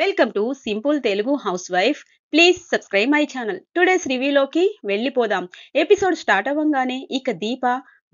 welcome to simple Telugu house wife please subscribe my channel today's రివ్యూలోకి వెళ్ళిపోదాం episode start అవ్వగానే ఇక దీప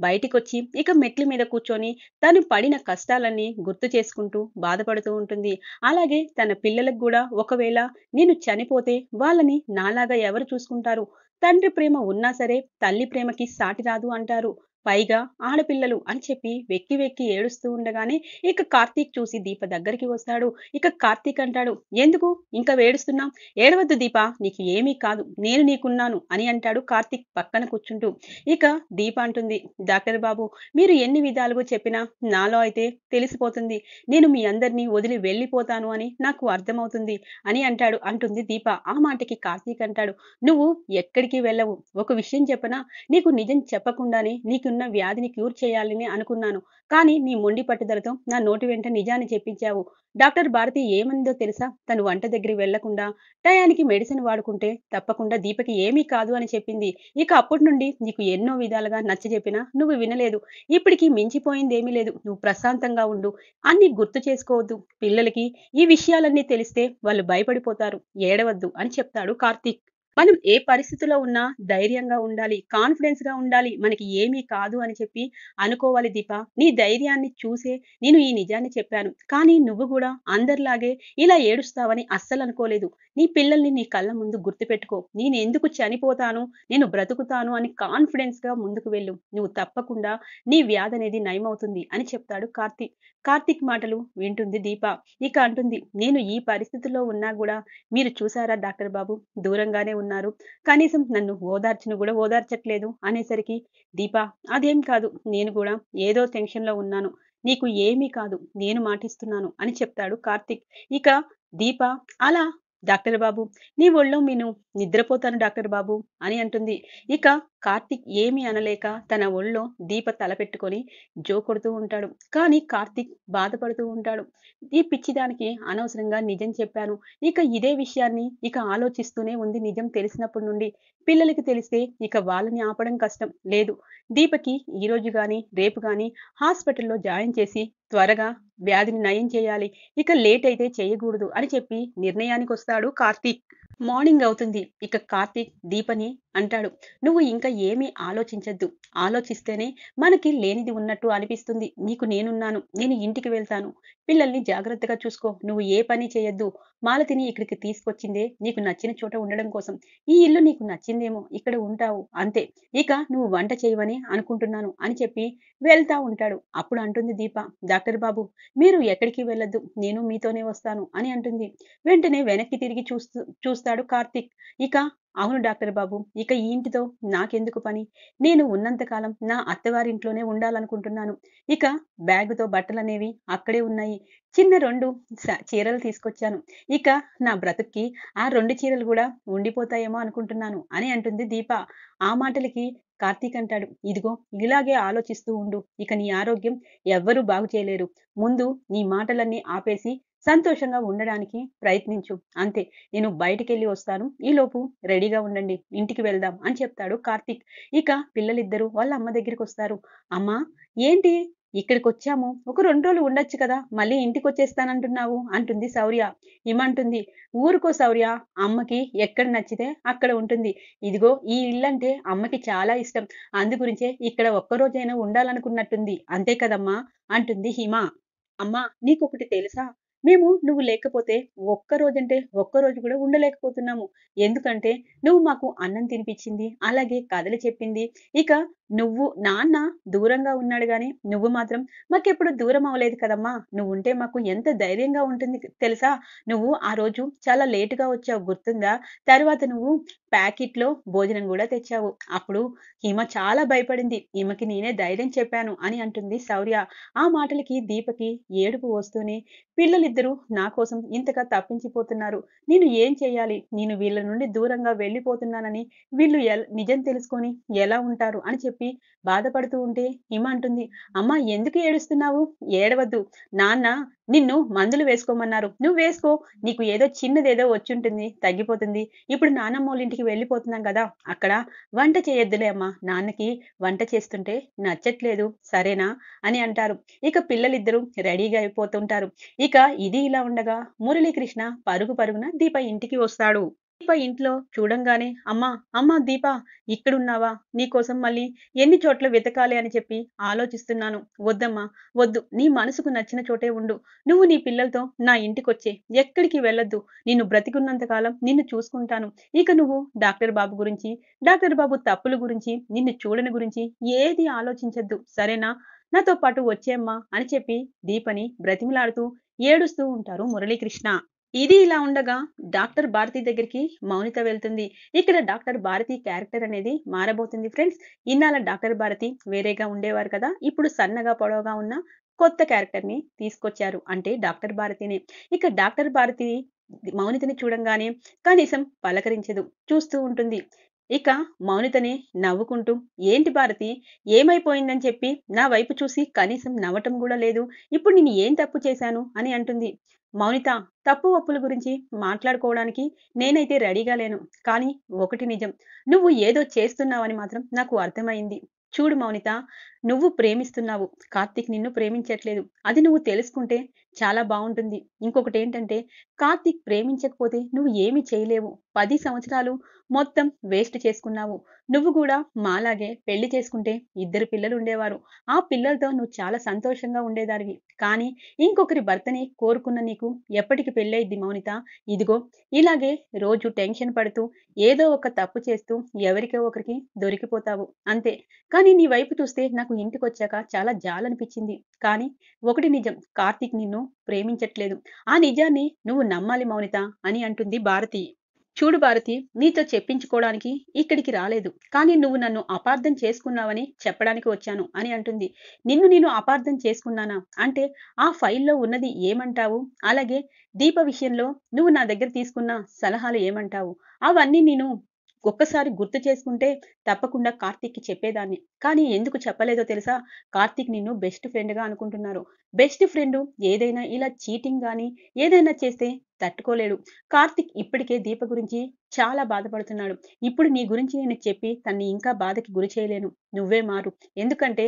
బయటికొచ్చి ఇక మెట్ల మీద కూర్చొని తను పడిన కష్టాలన్నీ గుర్తు చేసుకుంటూ బాధపడుతూ ఉంటుంది అలాగే తన పిల్లలకు కూడా ఒకవేళ నేను చనిపోతే వాళ్ళని నాలాగా ఎవరు చూసుకుంటారు తండ్రి ప్రేమ ఉన్నా సరే తల్లి ప్రేమకి సాటి రాదు అంటారు పైగా ఆడపిల్లలు అని చెప్పి వెక్కి వెక్కి ఏడుస్తూ ఉండగానే ఇక కార్తీక్ చూసి దీప దగ్గరికి వస్తాడు ఇక కార్తీక్ అంటాడు ఎందుకు ఇంకా వేడుస్తున్నాం ఏడవద్దు దీప నీకు ఏమీ కాదు నేను నీకున్నాను అని అంటాడు కార్తీక్ పక్కన కూర్చుంటూ ఇక దీప అంటుంది డాక్టర్ బాబు మీరు ఎన్ని విధాలుగా చెప్పినా నాలో అయితే తెలిసిపోతుంది నేను మీ అందరినీ వదిలి వెళ్ళిపోతాను అని నాకు అర్థమవుతుంది అని అంటాడు అంటుంది దీప ఆ మాటకి కార్తీక్ అంటాడు నువ్వు ఎక్కడికి వెళ్ళవు ఒక విషయం చెప్పనా నీకు నిజం చెప్పకుండానే నీకు ఉన్న వ్యాధిని క్యూర్ చేయాలని అనుకున్నాను కానీ నీ మొండి పట్టుదలతో నా నోటి వెంట నిజాన్ని చెప్పించావు డాక్టర్ భారతి ఏమందో తెలుసా తను వంట దగ్గరికి వెళ్లకుండా టయానికి మెడిసిన్ వాడుకుంటే తప్పకుండా దీపకి ఏమీ కాదు అని చెప్పింది ఇక అప్పటి నుండి నీకు ఎన్నో విధాలుగా నచ్చ చెప్పినా నువ్వు వినలేదు ఇప్పటికి మించిపోయిందేమీ లేదు నువ్వు ప్రశాంతంగా ఉండు అన్ని గుర్తు చేసుకోవద్దు పిల్లలకి ఈ విషయాలన్నీ తెలిస్తే వాళ్ళు భయపడిపోతారు ఏడవద్దు అని చెప్తాడు కార్తీక్ మనం ఏ పరిస్థితిలో ఉన్నా ధైర్యంగా ఉండాలి కాన్ఫిడెన్స్ గా ఉండాలి మనకి ఏమీ కాదు అని చెప్పి అనుకోవాలి దీప నీ ధైర్యాన్ని చూసే నేను ఈ నిజాన్ని చెప్పాను కానీ నువ్వు కూడా అందరిలాగే ఇలా ఏడుస్తావని అస్సలు అనుకోలేదు నీ పిల్లల్ని నీ కళ్ళ ముందు గుర్తుపెట్టుకో నేను ఎందుకు చనిపోతాను నేను బ్రతుకుతాను అని కాన్ఫిడెన్స్ గా ముందుకు వెళ్ళు నువ్వు తప్పకుండా నీ వ్యాధి అనేది నయమవుతుంది అని చెప్తాడు కార్తీక్ కార్తీక్ మాటలు వింటుంది దీప ఇక అంటుంది నేను ఈ పరిస్థితిలో ఉన్నా కూడా మీరు చూసారా డాక్టర్ బాబు దూరంగానే ఉన్నారు కనీసం నన్ను ఓదార్చను కూడా ఓదార్చట్లేదు అనేసరికి దీపా అదేం కాదు నేను కూడా ఏదో టెన్షన్లో ఉన్నాను నీకు ఏమీ కాదు నేను మాటిస్తున్నాను అని చెప్తాడు కార్తిక్ ఇక దీప అలా డాక్టర్ బాబు నీ ఒళ్ళో మీను నిద్రపోతాను డాక్టర్ బాబు అని అంటుంది ఇక కార్తిక్ ఏమి అనలేక తన ఒళ్ళో దీప తలపెట్టుకొని జో కొడుతూ ఉంటాడు కానీ కార్తిక్ బాధపడుతూ ఉంటాడు ఈ పిచ్చిదానికి అనవసరంగా నిజం చెప్పాను ఇక ఇదే విషయాన్ని ఇక ఆలోచిస్తూనే ఉంది నిజం తెలిసినప్పటి నుండి పిల్లలకి తెలిస్తే ఇక వాళ్ళని ఆపడం కష్టం లేదు దీపకి ఈరోజు కానీ రేపు కానీ హాస్పిటల్లో జాయిన్ చేసి త్వరగా వ్యాధిని నయం చేయాలి ఇక లేట్ అయితే చేయకూడదు అని చెప్పి నిర్ణయానికి వస్తాడు కార్తీక్ మార్నింగ్ అవుతుంది ఇక కార్తీక్ దీపని అంటాడు నువ్వు ఇంకా ఏమీ ఆలోచించద్దు ఆలోచిస్తేనే మనకి లేనిది ఉన్నట్టు అనిపిస్తుంది నీకు నేనున్నాను నేను ఇంటికి వెళ్తాను పిల్లల్ని జాగ్రత్తగా చూసుకో నువ్వు ఏ పని చేయొద్దు మాలతిని ఇక్కడికి తీసుకొచ్చిందే నీకు నచ్చిన చోట ఉండడం కోసం ఈ ఇల్లు నీకు నచ్చిందేమో ఇక్కడ ఉంటావు అంతే ఇక నువ్వు వంట చేయవని అనుకుంటున్నాను అని చెప్పి వెళ్తా ఉంటాడు అప్పుడు అంటుంది దీప డాక్టర్ బాబు మీరు ఎక్కడికి వెళ్ళొద్దు నేను మీతోనే వస్తాను అని అంటుంది వెంటనే వెనక్కి తిరిగి చూస్తాడు కార్తిక్ ఇక అవును డాక్టర్ బాబు ఇక ఈ ఇంటితో నాకెందుకు పని నేను ఉన్నంతకాలం నా అత్తవారింట్లోనే ఉండాలనుకుంటున్నాను ఇక బ్యాగుతో బట్టలనేవి అక్కడే ఉన్నాయి చిన్న రెండు చీరలు తీసుకొచ్చాను ఇక నా బ్రతుక్కి ఆ రెండు చీరలు కూడా ఉండిపోతాయేమో అనుకుంటున్నాను అని అంటుంది దీప ఆ మాటలకి కార్తీక్ అంటాడు ఇదిగో ఇలాగే ఆలోచిస్తూ ఉండు ఇక నీ ఆరోగ్యం ఎవ్వరూ బాగు చేయలేరు ముందు నీ మాటలన్నీ ఆపేసి సంతోషంగా ఉండడానికి ప్రయత్నించు అంతే నేను బయటికి వెళ్ళి వస్తాను ఈలోపు రెడీగా ఉండండి ఇంటికి వెళ్దాం అని చెప్తాడు కార్తీక్ ఇక పిల్లలిద్దరూ వాళ్ళ అమ్మ దగ్గరికి వస్తారు అమ్మ ఏంటి ఇక్కడికి వచ్చాము ఒక రెండు రోజులు ఉండొచ్చు కదా మళ్ళీ ఇంటికి వచ్చేస్తానంటున్నావు అంటుంది శౌర్య ఇమంటుంది ఊరుకో శౌర్య అమ్మకి ఎక్కడ నచ్చితే అక్కడ ఉంటుంది ఇదిగో ఈ ఇల్లు అంటే అమ్మకి చాలా ఇష్టం అందుగురించే ఇక్కడ ఒక్కరోజైనా ఉండాలనుకున్నట్టుంది అంతే కదమ్మా అంటుంది హిమ అమ్మా నీకొకటి తెలుసా మేము నువ్వు లేకపోతే ఒక్కరోజంటే ఒక్కరోజు కూడా ఉండలేకపోతున్నాము ఎందుకంటే నువ్వు మాకు అన్నం తినిపించింది అలాగే కథలు చెప్పింది ఇక నువ్వు నాన్న దూరంగా ఉన్నాడు కానీ నువ్వు మాత్రం మాకెప్పుడు దూరం అవ్వలేదు కదమ్మా నువ్వు ఉంటే మాకు ఎంత ధైర్యంగా ఉంటుంది తెలుసా నువ్వు ఆ రోజు చాలా లేటుగా వచ్చావు గుర్తుందా తర్వాత నువ్వు ప్యాకెట్లో భోజనం కూడా తెచ్చావు అప్పుడు హిమ చాలా భయపడింది ఈమెకి నేనే ధైర్యం చెప్పాను అని అంటుంది శౌర్య ఆ మాటలకి దీపకి ఏడుపు వస్తూనే పిల్లలిద్దరూ నా కోసం ఇంతగా తప్పించిపోతున్నారు నేను ఏం చేయాలి నేను వీళ్ళ నుండి దూరంగా వెళ్ళిపోతున్నానని వీళ్ళు నిజం తెలుసుకొని ఎలా ఉంటారు అని చెప్పి బాధపడుతూ ఉంటే హిమ అంటుంది అమ్మ ఎందుకు ఏడుస్తున్నావు ఏడవద్దు నాన్న నిన్ను మందులు వేసుకోమన్నారు నువ్వు వేసుకో నీకు ఏదో చిన్నదేదో ఉంటుంది తగ్గిపోతుంది ఇప్పుడు నానమ్మోళ్ళ ఇంటికి వెళ్ళిపోతున్నాం కదా అక్కడ వంట చేయొద్దులే అమ్మా నాన్నకి వంట చేస్తుంటే నచ్చట్లేదు సరేనా అని అంటారు ఇక పిల్లలిద్దరూ రెడీగా అయిపోతుంటారు ఇక ఇది ఇలా ఉండగా మురళీకృష్ణ పరుగు పరుగున దీప ఇంటికి వస్తాడు దీప ఇంట్లో చూడంగానే అమ్మా అమ్మా దీప ఇక్కడున్నావా నీకోసం మళ్ళీ ఎన్ని చోట్ల వెతకాలి అని చెప్పి ఆలోచిస్తున్నాను వద్దమ్మా వద్దు నీ మనసుకు నచ్చిన చోటే ఉండు నువ్వు నీ పిల్లలతో నా ఇంటికొచ్చే ఎక్కడికి వెళ్ళొద్దు నిన్ను బ్రతికున్నంతకాలం నిన్ను చూసుకుంటాను ఇక నువ్వు డాక్టర్ బాబు గురించి డాక్టర్ బాబు తప్పుల గురించి నిన్ను చూడని గురించి ఏది ఆలోచించద్దు సరేనా నాతో పాటు వచ్చేమ్మా అని చెప్పి దీపని బ్రతిమలాడుతూ ఏడుస్తూ ఉంటారు మురళీకృష్ణ ఇది ఇలా ఉండగా డాక్టర్ భారతి దగ్గరికి మౌనిత వెళ్తుంది ఇక్కడ డాక్టర్ భారతి క్యారెక్టర్ అనేది మారబోతుంది ఫ్రెండ్స్ ఇన్నాళ్ళ డాక్టర్ భారతి వేరేగా ఉండేవారు కదా ఇప్పుడు సన్నగా పొడవుగా ఉన్న కొత్త క్యారెక్టర్ ని తీసుకొచ్చారు అంటే డాక్టర్ భారతిని ఇక డాక్టర్ భారతి మౌనితని చూడంగానే కనీసం పలకరించదు చూస్తూ ఉంటుంది ఇక మౌనితని నవ్వుకుంటూ ఏంటి భారతి ఏమైపోయిందని చెప్పి నా వైపు చూసి కనీసం నవ్వటం కూడా లేదు ఇప్పుడు నేను ఏం తప్పు చేశాను అని అంటుంది మౌనిత తప్పు ఒప్పుల గురించి మాట్లాడుకోవడానికి నేనైతే రెడీగా లేను కానీ ఒకటి నిజం నువ్వు ఏదో చేస్తున్నావని మాత్రం నాకు అర్థమైంది చూడు మౌనిత నువ్వు ప్రేమిస్తున్నావు కార్తీక్ నిన్ను ప్రేమించట్లేదు అది నువ్వు తెలుసుకుంటే చాలా బాగుంటుంది ఇంకొకటి ఏంటంటే కార్తీక్ ప్రేమించకపోతే నువ్వు ఏమి చేయలేవు పది సంవత్సరాలు మొత్తం వేస్ట్ చేసుకున్నావు నువ్వు కూడా మాలాగే పెళ్లి చేసుకుంటే ఇద్దరు పిల్లలు ఉండేవారు ఆ పిల్లలతో నువ్వు చాలా సంతోషంగా ఉండేదానివి కానీ ఇంకొకరి భర్తని కోరుకున్న నీకు ఎప్పటికి పెళ్ళయిద్ది మౌనిత ఇదిగో ఇలాగే రోజు టెన్షన్ పడుతూ ఏదో ఒక తప్పు చేస్తూ ఎవరికో ఒకరికి దొరికిపోతావు అంతే కానీ నీ వైపు చూస్తే నాకు ఇంటికి వచ్చాక చాలా జాలనిపించింది కానీ ఒకటి నిజం కార్తీక్ నిన్ను ప్రేమించట్లేదు ఆ నిజాన్ని నువ్వు నమ్మాలి మౌనిత అని అంటుంది భారతి చూడు భారతి నీతో చెప్పించుకోవడానికి ఇక్కడికి రాలేదు కానీ నువ్వు నన్ను అపార్థం చేసుకున్నావని చెప్పడానికి వచ్చాను అని అంటుంది నిన్ను నేను అపార్థం చేసుకున్నానా అంటే ఆ ఫైల్లో ఉన్నది ఏమంటావు అలాగే దీప విషయంలో నువ్వు నా దగ్గర తీసుకున్న సలహాలు ఏమంటావు అవన్నీ నేను ఒక్కసారి గుర్తు చేసుకుంటే తప్పకుండా కార్తీక్కి చెప్పేదాన్ని కానీ ఎందుకు చెప్పలేదో తెలుసా కార్తీక్ నిన్ను బెస్ట్ ఫ్రెండ్గా అనుకుంటున్నారు బెస్ట్ ఫ్రెండ్ ఏదైనా ఇలా చీటింగ్ కానీ ఏదైనా చేస్తే తట్టుకోలేడు కార్తిక్ ఇప్పటికే దీప గురించి చాలా బాధపడుతున్నాడు ఇప్పుడు నీ గురించి నేను చెప్పి తన్ని ఇంకా బాధకి గురి చేయలేను నువ్వే మారు ఎందుకంటే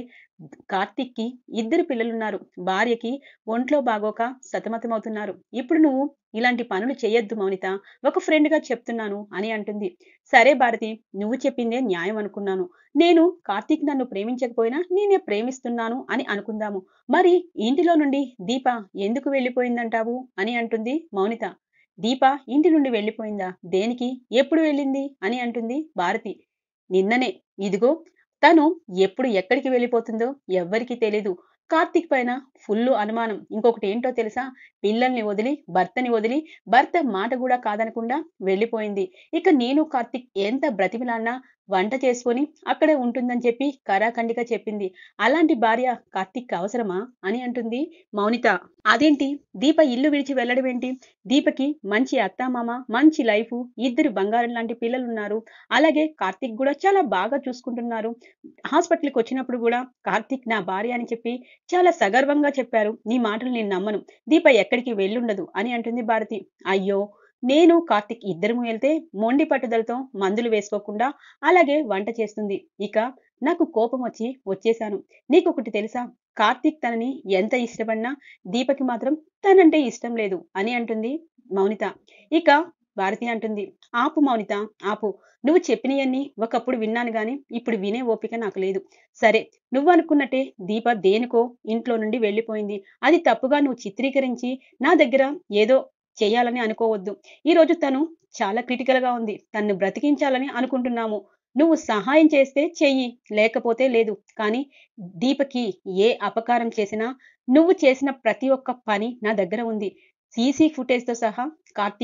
కార్తిక్కి ఇద్దరు పిల్లలున్నారు భార్యకి ఒంట్లో బాగోక సతమతమవుతున్నారు ఇప్పుడు నువ్వు ఇలాంటి పనులు చేయొద్దు మౌనిత ఒక ఫ్రెండ్గా చెప్తున్నాను అని అంటుంది సరే భారతి నువ్వు చెప్పిందే న్యాయం అనుకున్నాను నేను కార్తీక్ నన్ను ప్రేమించకపోయినా నేనే ప్రేమిస్తున్నాను అని అనుకుందాము మరి ఇంటిలో నుండి దీప ఎందుకు వెళ్ళిపోయిందంటావు అని అంటుంది మౌనిత దీప ఇంటి నుండి వెళ్ళిపోయిందా దేనికి ఎప్పుడు వెళ్ళింది అని అంటుంది భారతి నిన్ననే ఇదిగో తను ఎప్పుడు ఎక్కడికి వెళ్ళిపోతుందో ఎవ్వరికీ తెలీదు కార్తిక్ పైన ఫుల్ అనుమానం ఇంకొకటి ఏంటో తెలుసా పిల్లల్ని వదిలి భర్తని వదిలి భర్త మాట కూడా కాదనకుండా వెళ్ళిపోయింది ఇక నేను కార్తిక్ ఎంత బ్రతిమిలాన్నా వంట చేసుకొని అక్కడే ఉంటుందని చెప్పి కరాఖండిగా చెప్పింది అలాంటి భార్య కార్తిక్ అవసరమా అని అంటుంది మౌనిత అదేంటి దీప ఇల్లు విడిచి వెళ్ళడం ఏంటి దీపకి మంచి అత్తామామ మంచి లైఫ్ ఇద్దరు బంగారం లాంటి పిల్లలు ఉన్నారు అలాగే కార్తిక్ కూడా చాలా బాగా చూసుకుంటున్నారు హాస్పిటల్కి వచ్చినప్పుడు కూడా కార్తిక్ నా భార్య అని చెప్పి చాలా సగర్వంగా చెప్పారు నీ మాటలు నేను నమ్మను దీప ఎక్కడికి వెళ్ళుండదు అని అంటుంది భారతి అయ్యో నేను కార్తిక్ ఇద్దరము వెళ్తే మొండి పట్టుదలతో మందులు వేసుకోకుండా అలాగే వంట చేస్తుంది ఇక నాకు కోపం వచ్చి వచ్చేశాను ఒకటి తెలుసా కార్తిక్ తనని ఎంత ఇష్టపడినా దీపకి మాత్రం తనంటే ఇష్టం లేదు అని అంటుంది మౌనిత ఇక భారతి అంటుంది ఆపు మౌనిత ఆపు నువ్వు చెప్పినవన్నీ ఒకప్పుడు విన్నాను గాని ఇప్పుడు వినే ఓపిక నాకు లేదు సరే నువ్వు అనుకున్నట్టే దీప దేనికో ఇంట్లో నుండి వెళ్ళిపోయింది అది తప్పుగా నువ్వు చిత్రీకరించి నా దగ్గర ఏదో చేయాలని అనుకోవద్దు ఈరోజు తను చాలా క్రిటికల్గా ఉంది తన్ను బ్రతికించాలని అనుకుంటున్నాము నువ్వు సహాయం చేస్తే చెయ్యి లేకపోతే లేదు కానీ దీపకి ఏ అపకారం చేసినా నువ్వు చేసిన ప్రతి ఒక్క పని నా దగ్గర ఉంది సీసీ ఫుటేజ్తో సహా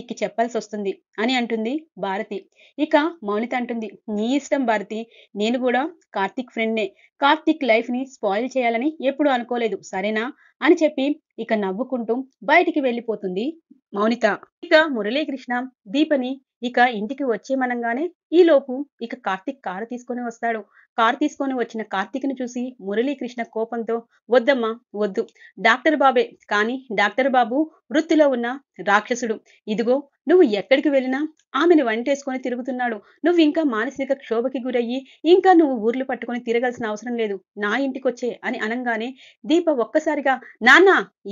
కి చెప్పాల్సి వస్తుంది అని అంటుంది భారతి ఇక మౌనిత అంటుంది నీ ఇష్టం భారతి నేను కూడా కార్తీక్ ఫ్రెండ్నే కార్తీక్ లైఫ్ని స్పాయిల్ చేయాలని ఎప్పుడు అనుకోలేదు సరేనా అని చెప్పి ఇక నవ్వుకుంటూ బయటికి వెళ్ళిపోతుంది మౌనిత ఇక మురళీకృష్ణ దీపని ఇక ఇంటికి వచ్చేమనంగానే ఈలోపు ఇక కార్తీక్ కారు తీసుకొని వస్తాడు కార్ తీసుకొని వచ్చిన కార్తీక్ను చూసి మురళీకృష్ణ కోపంతో వద్దమ్మా వద్దు డాక్టర్ బాబే కానీ డాక్టర్ బాబు వృత్తిలో ఉన్న రాక్షసుడు ఇదిగో నువ్వు ఎక్కడికి వెళ్ళినా ఆమెను వెంటేసుకొని తిరుగుతున్నాడు నువ్వు ఇంకా మానసిక క్షోభకి గురయ్యి ఇంకా నువ్వు ఊర్లు పట్టుకొని తిరగాల్సిన అవసరం లేదు నా ఇంటికొచ్చే అని అనగానే దీప ఒక్కసారిగా నాన్న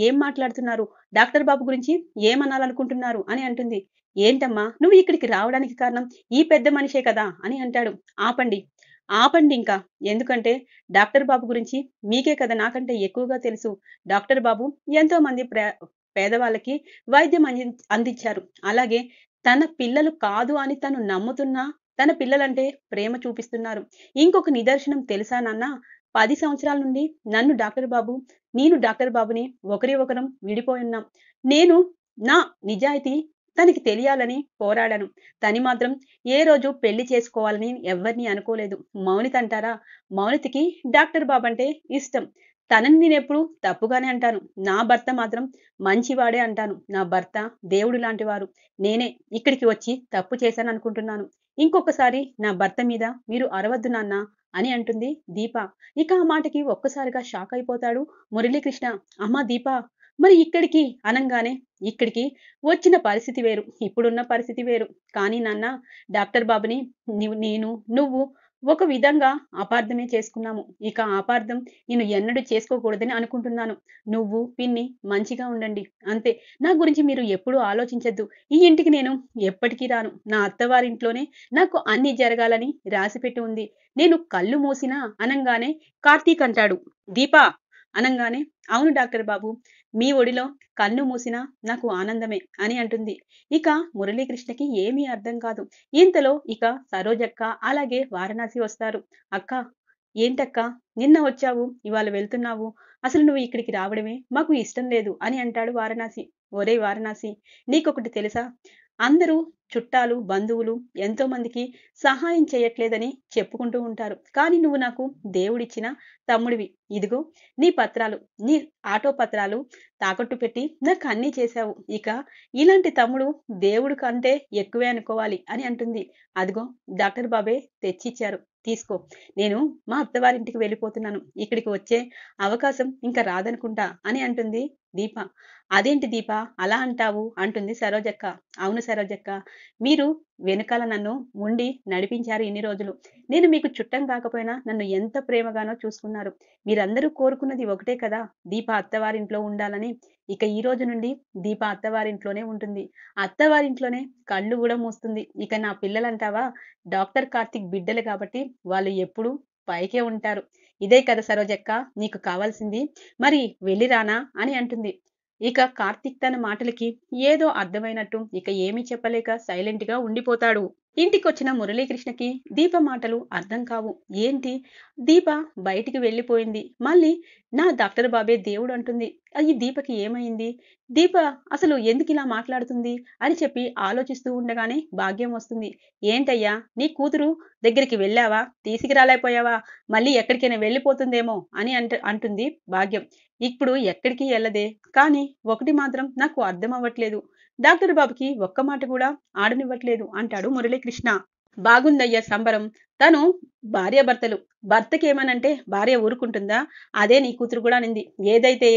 ఏం మాట్లాడుతున్నారు డాక్టర్ బాబు గురించి ఏమనాలనుకుంటున్నారు అని అంటుంది ఏంటమ్మా నువ్వు ఇక్కడికి రావడానికి కారణం ఈ పెద్ద మనిషే కదా అని అంటాడు ఆపండి ఆపండి ఇంకా ఎందుకంటే డాక్టర్ బాబు గురించి మీకే కదా నాకంటే ఎక్కువగా తెలుసు డాక్టర్ బాబు ఎంతోమంది పేదవాళ్ళకి వైద్యం అంది అందించారు అలాగే తన పిల్లలు కాదు అని తను నమ్ముతున్నా తన పిల్లలంటే ప్రేమ చూపిస్తున్నారు ఇంకొక నిదర్శనం తెలుసా నాన్న పది సంవత్సరాల నుండి నన్ను డాక్టర్ బాబు నేను డాక్టర్ బాబుని ఒకరి ఒకరం విడిపోయి ఉన్నాం నేను నా నిజాయితీ తనకి తెలియాలని పోరాడాను తని మాత్రం ఏ రోజు పెళ్లి చేసుకోవాలని ఎవరిని అనుకోలేదు మౌనిత అంటారా మౌనితికి డాక్టర్ బాబు అంటే ఇష్టం తనని నేను ఎప్పుడు తప్పుగానే అంటాను నా భర్త మాత్రం మంచివాడే అంటాను నా భర్త దేవుడు లాంటి వారు నేనే ఇక్కడికి వచ్చి తప్పు చేశాను అనుకుంటున్నాను ఇంకొకసారి నా భర్త మీద మీరు అరవద్దు నాన్న అని అంటుంది దీప ఇక ఆ మాటకి ఒక్కసారిగా షాక్ అయిపోతాడు మురళీకృష్ణ అమ్మా దీప మరి ఇక్కడికి అనంగానే ఇక్కడికి వచ్చిన పరిస్థితి వేరు ఇప్పుడున్న పరిస్థితి వేరు కానీ నాన్న డాక్టర్ బాబుని నేను నువ్వు ఒక విధంగా అపార్థమే చేసుకున్నాము ఇక అపార్థం నేను ఎన్నడూ చేసుకోకూడదని అనుకుంటున్నాను నువ్వు పిన్ని మంచిగా ఉండండి అంతే నా గురించి మీరు ఎప్పుడూ ఆలోచించద్దు ఈ ఇంటికి నేను ఎప్పటికీ రాను నా అత్తవారింట్లోనే నాకు అన్ని జరగాలని రాసిపెట్టి ఉంది నేను కళ్ళు మూసినా అనంగానే కార్తీక్ అంటాడు దీపా అనంగానే అవును డాక్టర్ బాబు మీ ఒడిలో కన్ను మూసినా నాకు ఆనందమే అని అంటుంది ఇక మురళీకృష్ణకి ఏమీ అర్థం కాదు ఇంతలో ఇక సరోజక్క అలాగే వారణాసి వస్తారు అక్క ఏంటక్క నిన్న వచ్చావు ఇవాళ వెళ్తున్నావు అసలు నువ్వు ఇక్కడికి రావడమే మాకు ఇష్టం లేదు అని అంటాడు వారణాసి ఒరే వారణాసి నీకొకటి తెలుసా అందరూ చుట్టాలు బంధువులు ఎంతోమందికి సహాయం చేయట్లేదని చెప్పుకుంటూ ఉంటారు కానీ నువ్వు నాకు దేవుడిచ్చిన తమ్ముడివి ఇదిగో నీ పత్రాలు నీ ఆటో పత్రాలు తాకట్టు పెట్టి నాకు అన్నీ చేశావు ఇక ఇలాంటి తమ్ముడు దేవుడు కంటే ఎక్కువే అనుకోవాలి అని అంటుంది అదిగో డాక్టర్ బాబే తెచ్చిచ్చారు తీసుకో నేను మా అత్తవారింటికి వెళ్ళిపోతున్నాను ఇక్కడికి వచ్చే అవకాశం ఇంకా రాదనుకుంటా అని అంటుంది దీప అదేంటి దీప అలా అంటావు అంటుంది సరోజక్క అవును సరోజక్క మీరు వెనుకల నన్ను ఉండి నడిపించారు ఇన్ని రోజులు నేను మీకు చుట్టం కాకపోయినా నన్ను ఎంత ప్రేమగానో చూసుకున్నారు మీరందరూ కోరుకున్నది ఒకటే కదా దీప అత్తవారింట్లో ఉండాలని ఇక ఈ రోజు నుండి దీప అత్తవారింట్లోనే ఉంటుంది అత్తవారింట్లోనే కళ్ళు కూడా మూస్తుంది ఇక నా పిల్లలంటావా డాక్టర్ కార్తిక్ బిడ్డలు కాబట్టి వాళ్ళు ఎప్పుడూ పైకే ఉంటారు ఇదే కదా సరోజక్క నీకు కావాల్సింది మరి వెళ్ళిరానా అని అంటుంది ఇక కార్తిక్ తన మాటలకి ఏదో అర్థమైనట్టు ఇక ఏమీ చెప్పలేక సైలెంట్గా ఉండిపోతాడు ఇంటికొచ్చిన మురళీకృష్ణకి దీప మాటలు అర్థం కావు ఏంటి దీప బయటికి వెళ్ళిపోయింది మళ్ళీ నా డాక్టర్ బాబే దేవుడు అంటుంది ఈ దీపకి ఏమైంది దీప అసలు ఎందుకు ఇలా మాట్లాడుతుంది అని చెప్పి ఆలోచిస్తూ ఉండగానే భాగ్యం వస్తుంది ఏంటయ్యా నీ కూతురు దగ్గరికి వెళ్ళావా తీసుకురాలేకపోయావా మళ్ళీ ఎక్కడికైనా వెళ్ళిపోతుందేమో అని అంట అంటుంది భాగ్యం ఇప్పుడు ఎక్కడికి వెళ్ళదే కానీ ఒకటి మాత్రం నాకు అర్థం అవ్వట్లేదు డాక్టర్ బాబుకి ఒక్క మాట కూడా ఆడనివ్వట్లేదు అంటాడు మురళీకృష్ణ బాగుందయ్యా సంబరం తను భార్య భర్తకి భర్తకేమనంటే భార్య ఊరుకుంటుందా అదే నీ కూతురు కూడా నింది ఏదైతే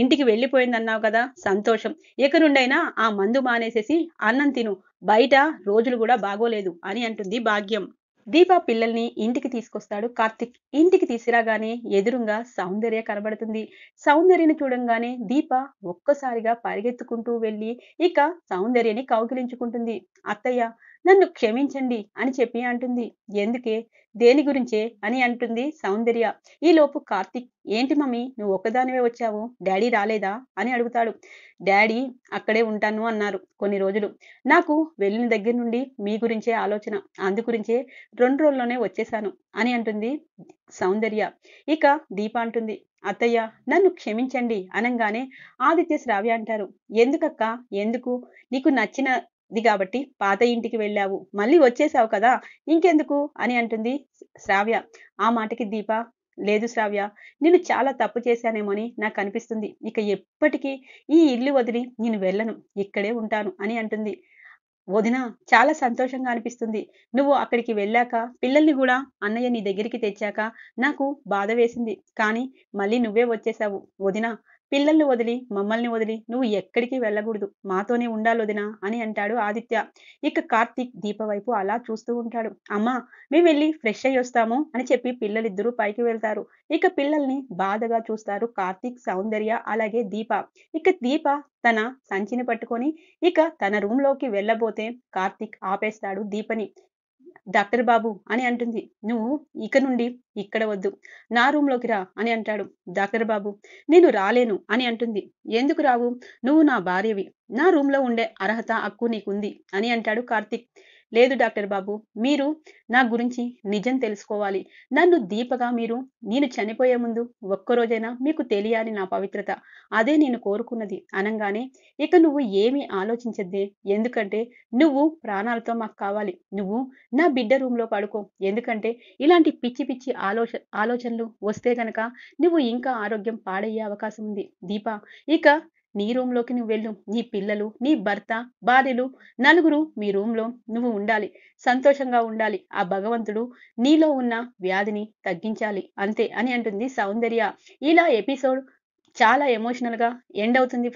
ఇంటికి వెళ్ళిపోయిందన్నావు కదా సంతోషం ఎక్కడుండైనా ఆ మందు మానేసేసి అన్నం తిను బయట రోజులు కూడా బాగోలేదు అని అంటుంది భాగ్యం దీపా పిల్లల్ని ఇంటికి తీసుకొస్తాడు కార్తిక్ ఇంటికి తీసిరాగానే ఎదురుగా సౌందర్య కనబడుతుంది సౌందర్యని చూడంగానే దీప ఒక్కసారిగా పరిగెత్తుకుంటూ వెళ్ళి ఇక సౌందర్యని కౌకిలించుకుంటుంది అత్తయ్య నన్ను క్షమించండి అని చెప్పి అంటుంది ఎందుకే దేని గురించే అని అంటుంది సౌందర్య ఈలోపు కార్తిక్ ఏంటి మమ్మీ నువ్వు ఒక్కదానివే వచ్చావు డాడీ రాలేదా అని అడుగుతాడు డాడీ అక్కడే ఉంటాను అన్నారు కొన్ని రోజులు నాకు వెళ్ళిన దగ్గర నుండి మీ గురించే ఆలోచన అందు గురించే రెండు రోజుల్లోనే వచ్చేశాను అని అంటుంది సౌందర్య ఇక దీప అంటుంది అత్తయ్య నన్ను క్షమించండి అనంగానే ఆదిత్య శ్రావ్య అంటారు ఎందుకక్క ఎందుకు నీకు నచ్చిన ఇది కాబట్టి పాత ఇంటికి వెళ్ళావు మళ్ళీ వచ్చేసావు కదా ఇంకెందుకు అని అంటుంది శ్రావ్య ఆ మాటకి దీప లేదు శ్రావ్య నేను చాలా తప్పు చేశానేమో అని నాకు అనిపిస్తుంది ఇక ఎప్పటికీ ఈ ఇల్లు వదిలి నేను వెళ్ళను ఇక్కడే ఉంటాను అని అంటుంది వదిన చాలా సంతోషంగా అనిపిస్తుంది నువ్వు అక్కడికి వెళ్ళాక పిల్లల్ని కూడా అన్నయ్య నీ దగ్గరికి తెచ్చాక నాకు బాధ వేసింది కానీ మళ్ళీ నువ్వే వచ్చేసావు వదిన పిల్లల్ని వదిలి మమ్మల్ని వదిలి నువ్వు ఎక్కడికి వెళ్ళకూడదు మాతోనే ఉండాలి వదినా అని అంటాడు ఆదిత్య ఇక కార్తీక్ దీప వైపు అలా చూస్తూ ఉంటాడు అమ్మా మేము వెళ్ళి ఫ్రెష్ అయ్యి వస్తాము అని చెప్పి పిల్లలిద్దరూ పైకి వెళ్తారు ఇక పిల్లల్ని బాధగా చూస్తారు కార్తీక్ సౌందర్య అలాగే దీప ఇక దీప తన సంచిని పట్టుకొని ఇక తన రూమ్ లోకి వెళ్ళబోతే కార్తీక్ ఆపేస్తాడు దీపని డాక్టర్ బాబు అని అంటుంది నువ్వు ఇక నుండి ఇక్కడ వద్దు నా రూమ్లోకి రా అని అంటాడు డాక్టర్ బాబు నేను రాలేను అని అంటుంది ఎందుకు రావు నువ్వు నా భార్యవి నా రూమ్లో ఉండే అర్హత హక్కు నీకుంది అని అంటాడు కార్తిక్ లేదు డాక్టర్ బాబు మీరు నా గురించి నిజం తెలుసుకోవాలి నన్ను దీపగా మీరు నేను చనిపోయే ముందు ఒక్కరోజైనా మీకు తెలియాలి నా పవిత్రత అదే నేను కోరుకున్నది అనగానే ఇక నువ్వు ఏమీ ఆలోచించద్దే ఎందుకంటే నువ్వు ప్రాణాలతో మాకు కావాలి నువ్వు నా బిడ్డ రూమ్లో పడుకో ఎందుకంటే ఇలాంటి పిచ్చి పిచ్చి ఆలోచ ఆలోచనలు వస్తే గనక నువ్వు ఇంకా ఆరోగ్యం పాడయ్యే అవకాశం ఉంది దీప ఇక నీ లోకి నువ్వు వెళ్ళు నీ పిల్లలు నీ భర్త భార్యలు నలుగురు మీ లో నువ్వు ఉండాలి సంతోషంగా ఉండాలి ఆ భగవంతుడు నీలో ఉన్న వ్యాధిని తగ్గించాలి అంతే అని అంటుంది సౌందర్య ఇలా ఎపిసోడ్ చాలా ఎమోషనల్గా ఎండ్ అవుతుంది